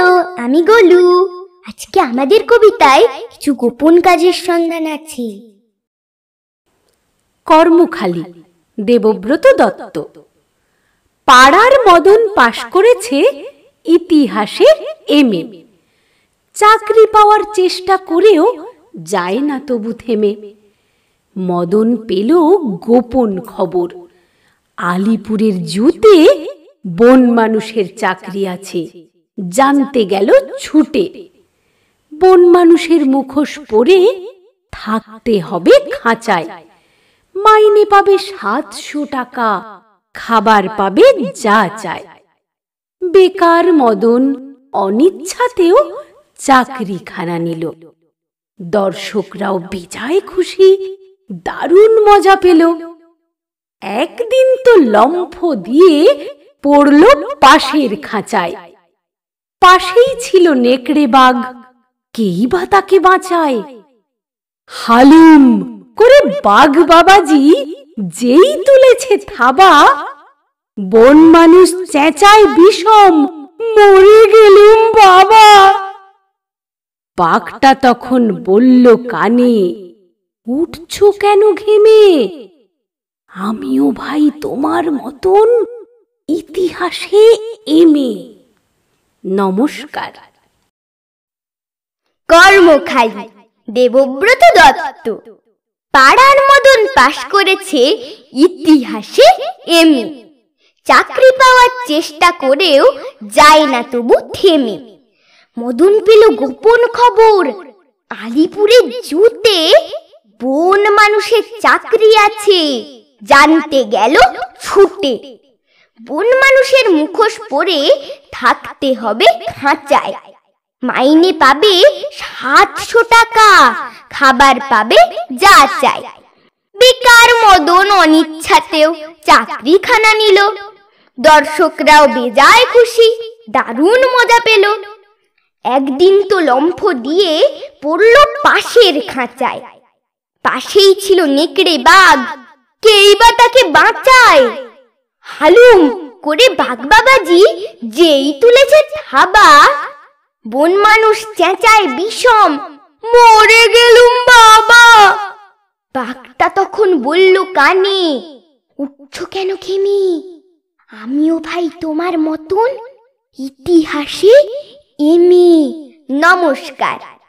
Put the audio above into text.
hello আমি গোলু আজকে আমাদের কবিতায় কিছু গোপন কাজের সন্ধান আছে কর্মখালী দেবব্রত দত্ত পাড়ার মদন পাশ করেছে ইতিহাসে এম চাকরি পাওয়ার চেষ্টা করেও যায় না তবু থেমে মদন পেল গোপন খবর আলিপুরের জুতে বন মানুষের চাকরি আছে জানতে গেল ছুটে বন মানুষের মুখোশ পরে থাকতে হবে খাঁচায় মাইনে পাবে সাতশো টাকা খাবার পাবে যা চায় বেকার মদন অনিচ্ছাতেও চাকরিখানা নিল দর্শকরাও বিজায় খুশি দারুণ মজা পেল একদিন তো লম্ফ দিয়ে পড়ল পাশের খাঁচায় পাশেই ছিল নেকড়ে বাঘ কেই বা তাকে বাঁচায় হালুম করে বাঘ বাবাজি যেই তুলেছে থাবা বন মানুষ চেঁচায় বিষম মরে গেলুম বাবা বাঘটা তখন বলল কানে উঠছ কেন ঘেমে আমিও ভাই তোমার মতন ইতিহাসে এমে নমস্কার কর্মখালী দেবব্রত দত্ত পাড়ার মদন পাশ করেছে ইতিহাসে এমনি চাকরি পাওয়ার চেষ্টা করেও যায় না তবু থেমে মদন পেল গোপন খবর আলিপুরে জুতে বন মানুষের চাকরি আছে জানতে গেল ছুটে বন মানুষের মুখোশ পরে থাকতে হবে খাঁচায় মাইনে পাবে সাতশো টাকা খাবার পাবে যা চাই বেকার মদন অনিচ্ছাতেও চাকরিখানা নিল দর্শকরাও বেজায় খুশি দারুণ মজা পেল একদিন তো লম্ফ দিয়ে পড়ল পাশের খাঁচায় পাশেই ছিল নেকড়ে বাঘ কেই বা তাকে বাঁচায় হালুম করে বাঘ বাবাজি যেই তুলেছে থাবা বন মানুষ চেঁচায় বিষম মরে গেলুম বাবা বাঘটা তখন বলল কানে উঠছ কেন খেমি আমিও ভাই তোমার মতন ইতিহাসে এমি নমস্কার